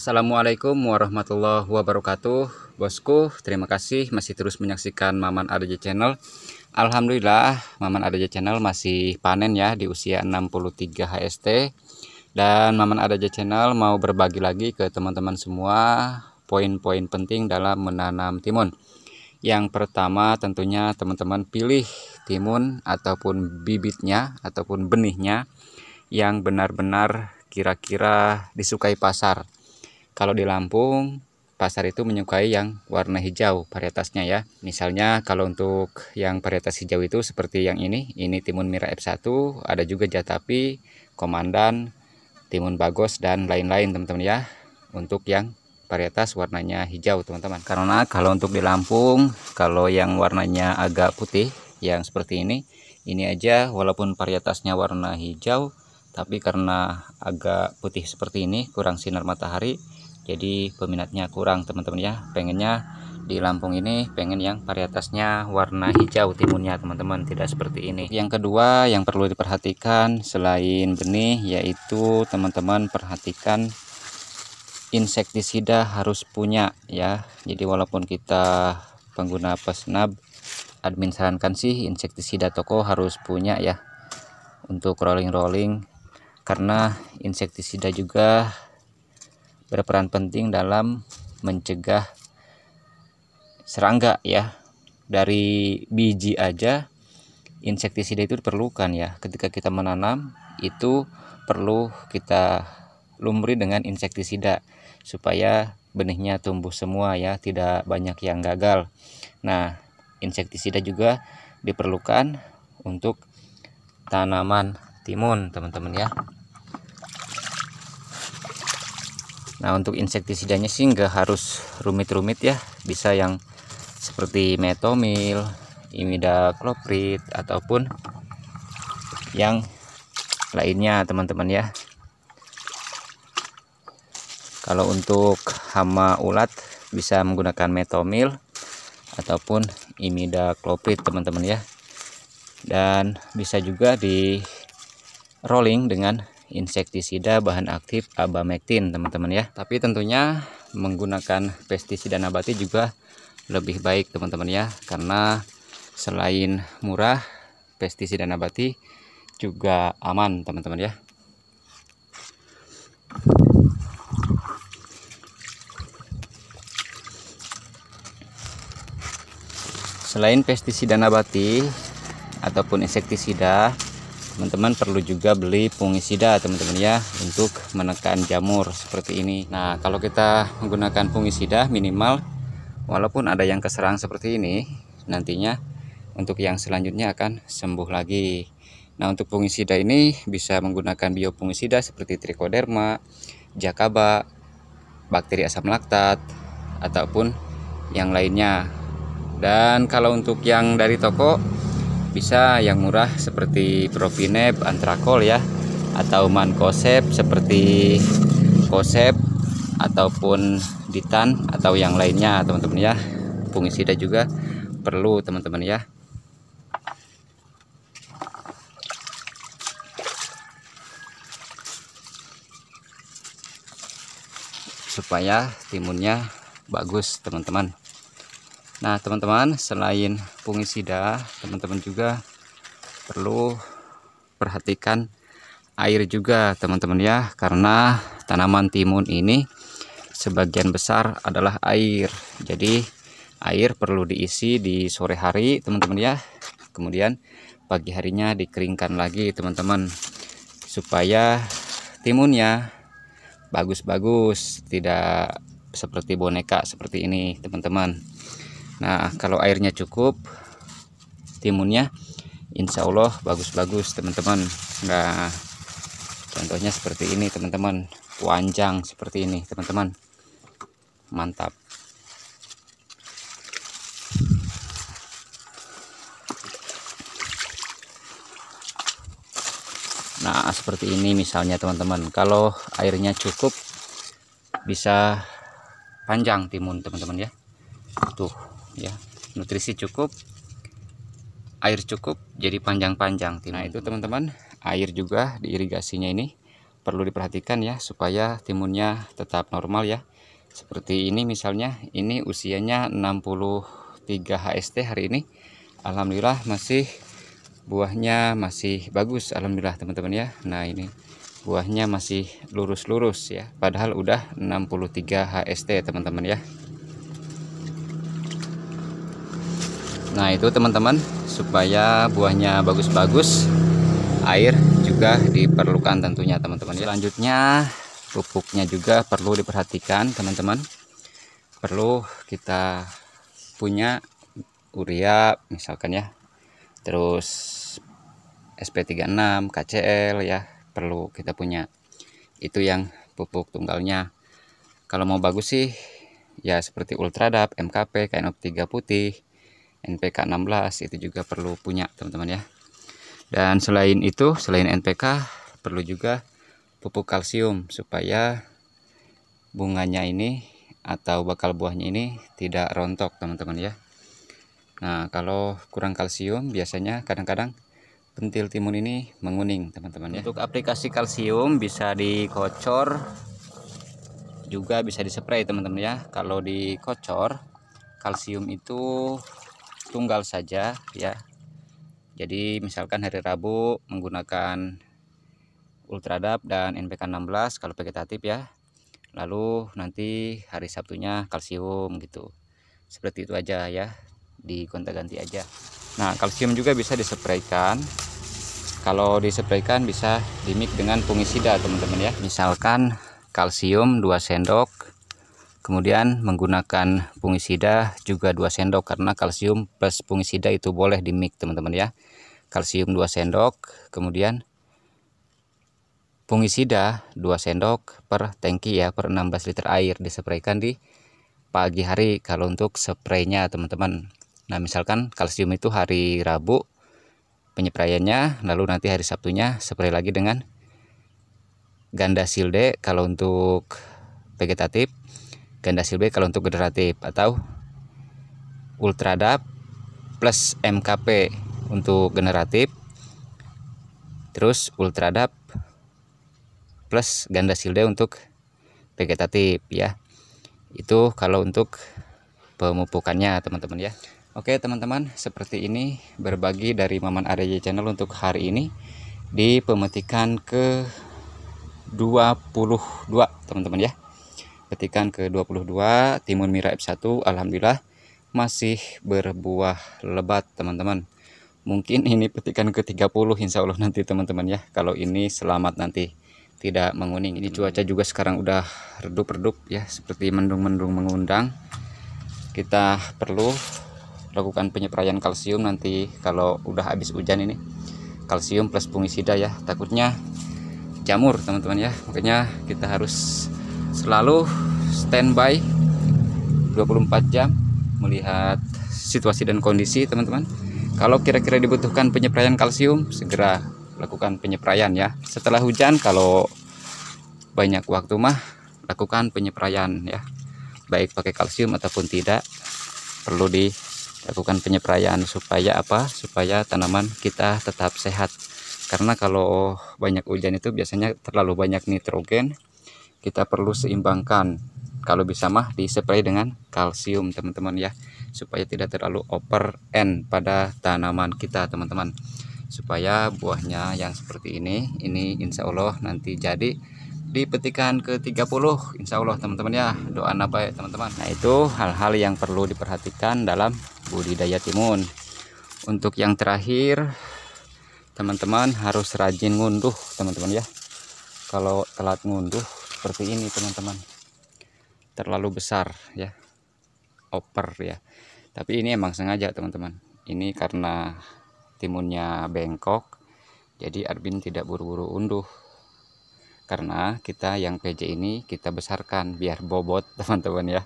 Assalamualaikum warahmatullahi wabarakatuh Bosku, terima kasih masih terus menyaksikan Maman Adaja Channel Alhamdulillah, Maman Adaja Channel masih panen ya di usia 63 HST Dan Maman Adaja Channel mau berbagi lagi ke teman-teman semua Poin-poin penting dalam menanam timun Yang pertama tentunya teman-teman pilih timun ataupun bibitnya ataupun benihnya Yang benar-benar kira-kira disukai pasar kalau di Lampung, pasar itu menyukai yang warna hijau varietasnya ya. Misalnya kalau untuk yang varietas hijau itu seperti yang ini, ini timun mira F1, ada juga jatapi, komandan, timun bagos dan lain-lain teman-teman ya. Untuk yang varietas warnanya hijau teman-teman. Karena kalau untuk di Lampung, kalau yang warnanya agak putih yang seperti ini, ini aja walaupun varietasnya warna hijau tapi karena agak putih seperti ini kurang sinar matahari jadi peminatnya kurang teman-teman ya pengennya di Lampung ini pengen yang varietasnya warna hijau timunnya teman-teman tidak seperti ini yang kedua yang perlu diperhatikan selain benih yaitu teman-teman perhatikan insektisida harus punya ya jadi walaupun kita pengguna pesnab admin sarankan sih insektisida toko harus punya ya untuk rolling-rolling karena insektisida juga berperan penting dalam mencegah serangga ya dari biji aja insektisida itu diperlukan ya ketika kita menanam itu perlu kita lumuri dengan insektisida supaya benihnya tumbuh semua ya tidak banyak yang gagal nah insektisida juga diperlukan untuk tanaman timun teman-teman ya Nah untuk insektisidanya sih nggak harus rumit-rumit ya bisa yang seperti metomil, imidacloprid ataupun yang lainnya teman-teman ya kalau untuk hama ulat bisa menggunakan metomil ataupun imidacloprid teman-teman ya dan bisa juga di rolling dengan insektisida bahan aktif abamectin teman-teman ya tapi tentunya menggunakan pestisida nabati juga lebih baik teman-teman ya karena selain murah pestisida nabati juga aman teman-teman ya selain pestisida nabati ataupun insektisida teman-teman perlu juga beli fungisida teman-teman ya untuk menekan jamur seperti ini nah kalau kita menggunakan fungisida minimal walaupun ada yang keserang seperti ini nantinya untuk yang selanjutnya akan sembuh lagi nah untuk fungisida ini bisa menggunakan biofungisida seperti trichoderma jakaba bakteri asam laktat ataupun yang lainnya dan kalau untuk yang dari toko bisa yang murah seperti Provinep, Antrakol ya atau Mankosep seperti Kosep ataupun Ditan atau yang lainnya teman-teman ya fungisida juga perlu teman-teman ya supaya timunnya bagus teman-teman Nah teman-teman selain fungisida teman-teman juga perlu perhatikan air juga teman-teman ya karena tanaman timun ini sebagian besar adalah air jadi air perlu diisi di sore hari teman-teman ya kemudian pagi harinya dikeringkan lagi teman-teman supaya timunnya bagus-bagus tidak seperti boneka seperti ini teman-teman nah kalau airnya cukup timunnya insya Allah bagus-bagus teman-teman nah contohnya seperti ini teman-teman panjang seperti ini teman-teman mantap Nah seperti ini misalnya teman-teman Kalau airnya cukup Bisa panjang timun teman-teman ya Tuh ya nutrisi cukup air cukup jadi panjang-panjang timun. Nah itu teman-teman air juga di irigasinya ini perlu diperhatikan ya supaya timunnya tetap normal ya seperti ini misalnya ini usianya 63 HST hari ini Alhamdulillah masih buahnya masih bagus Alhamdulillah teman-teman ya Nah ini buahnya masih lurus-lurus ya padahal udah 63 HST teman-teman ya nah itu teman-teman supaya buahnya bagus-bagus air juga diperlukan tentunya teman-teman selanjutnya pupuknya juga perlu diperhatikan teman-teman perlu kita punya urea misalkan ya terus SP36 KCL ya perlu kita punya itu yang pupuk tunggalnya kalau mau bagus sih ya seperti Ultradap, MKP, knop 3 putih NPK 16 itu juga perlu punya teman-teman ya dan selain itu selain NPK perlu juga pupuk kalsium supaya bunganya ini atau bakal buahnya ini tidak rontok teman-teman ya Nah kalau kurang kalsium biasanya kadang-kadang pentil timun ini menguning teman-teman ya. Untuk aplikasi kalsium bisa dikocor juga bisa disepray teman-teman ya kalau dikocor kalsium itu tunggal saja ya jadi misalkan hari Rabu menggunakan Ultradap dan NPK 16 kalau vegetatif ya lalu nanti hari Sabtunya kalsium gitu seperti itu aja ya di kontak ganti aja nah kalsium juga bisa disepraikan kalau disepraikan bisa dimik dengan fungisida teman-teman ya misalkan kalsium 2 sendok kemudian menggunakan fungisida juga 2 sendok karena kalsium plus fungisida itu boleh di mix teman-teman ya kalsium 2 sendok kemudian fungisida 2 sendok per tangki ya per 16 liter air disepraikan di pagi hari kalau untuk spraynya teman-teman nah misalkan kalsium itu hari Rabu penyepraiannya lalu nanti hari Sabtunya spray lagi dengan ganda silde kalau untuk vegetatif ganda silbe kalau untuk generatif atau ultradap plus MKP untuk generatif terus ultradap plus ganda silde untuk vegetatif ya itu kalau untuk pemupukannya teman-teman ya Oke teman-teman seperti ini berbagi dari Maman Arya Channel untuk hari ini di pemetikan ke 22 teman-teman ya Petikan ke 22 timun mira F1 Alhamdulillah masih berbuah lebat teman-teman mungkin ini petikan ke 30 insya Allah nanti teman-teman ya kalau ini selamat nanti tidak menguning ini cuaca juga sekarang udah redup-redup ya seperti mendung-mendung mengundang kita perlu lakukan penyeprayan kalsium nanti kalau udah habis hujan ini kalsium plus fungisida ya takutnya jamur teman-teman ya makanya kita harus selalu standby 24 jam melihat situasi dan kondisi teman-teman kalau kira-kira dibutuhkan penyeprayan kalsium segera lakukan penyeprayan ya setelah hujan kalau banyak waktu mah lakukan penyeprayan ya baik pakai kalsium ataupun tidak perlu dilakukan penyeprayan supaya apa supaya tanaman kita tetap sehat karena kalau banyak hujan itu biasanya terlalu banyak nitrogen kita perlu seimbangkan kalau bisa mah dispray dengan kalsium teman-teman ya supaya tidak terlalu over n pada tanaman kita teman-teman supaya buahnya yang seperti ini ini insya Allah nanti jadi di petikan ke 30 insya Allah teman-teman ya doa apa ya teman-teman nah itu hal-hal yang perlu diperhatikan dalam budidaya timun untuk yang terakhir teman-teman harus rajin ngunduh teman-teman ya kalau telat ngunduh seperti ini teman-teman terlalu besar ya oper ya tapi ini emang sengaja teman-teman ini karena timunnya bengkok jadi Arbin tidak buru-buru unduh karena kita yang PJ ini kita besarkan biar bobot teman-teman ya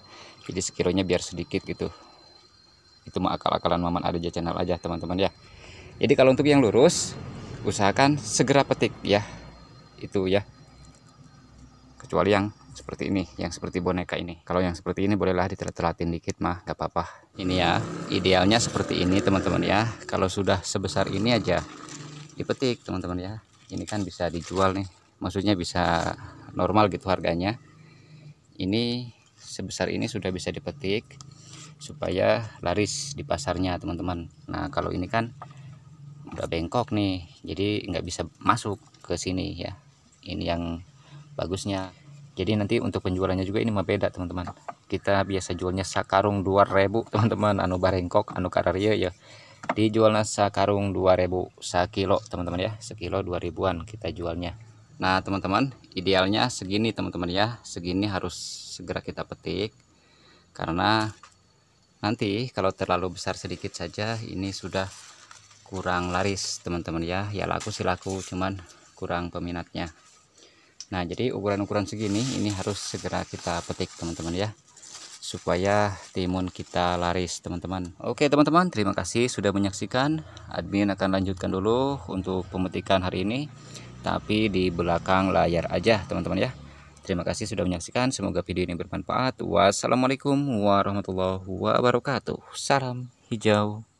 jadi sekiranya biar sedikit gitu itu mah akal-akalan Maman Adeja channel aja teman-teman ya jadi kalau untuk yang lurus usahakan segera petik ya itu ya kecuali yang seperti ini yang seperti boneka ini kalau yang seperti ini bolehlah ditelat dikit mah gak apa-apa ini ya idealnya seperti ini teman-teman ya kalau sudah sebesar ini aja dipetik teman-teman ya ini kan bisa dijual nih maksudnya bisa normal gitu harganya ini sebesar ini sudah bisa dipetik supaya laris di pasarnya teman-teman nah kalau ini kan udah bengkok nih jadi nggak bisa masuk ke sini ya ini yang bagusnya jadi nanti untuk penjualannya juga ini mah beda teman-teman kita biasa jualnya sakarung 2000 teman-teman anu barengkok anu kararia ya dijualnya sakarung 2000 sakilo teman-teman ya sekilo 2000an kita jualnya nah teman-teman idealnya segini teman-teman ya segini harus segera kita petik karena nanti kalau terlalu besar sedikit saja ini sudah kurang laris teman-teman ya ya laku sih laku cuman kurang peminatnya Nah jadi ukuran-ukuran segini ini harus segera kita petik teman-teman ya supaya timun kita laris teman-teman Oke teman-teman terima kasih sudah menyaksikan admin akan lanjutkan dulu untuk pemetikan hari ini tapi di belakang layar aja teman-teman ya Terima kasih sudah menyaksikan semoga video ini bermanfaat Wassalamualaikum warahmatullahi wabarakatuh Salam hijau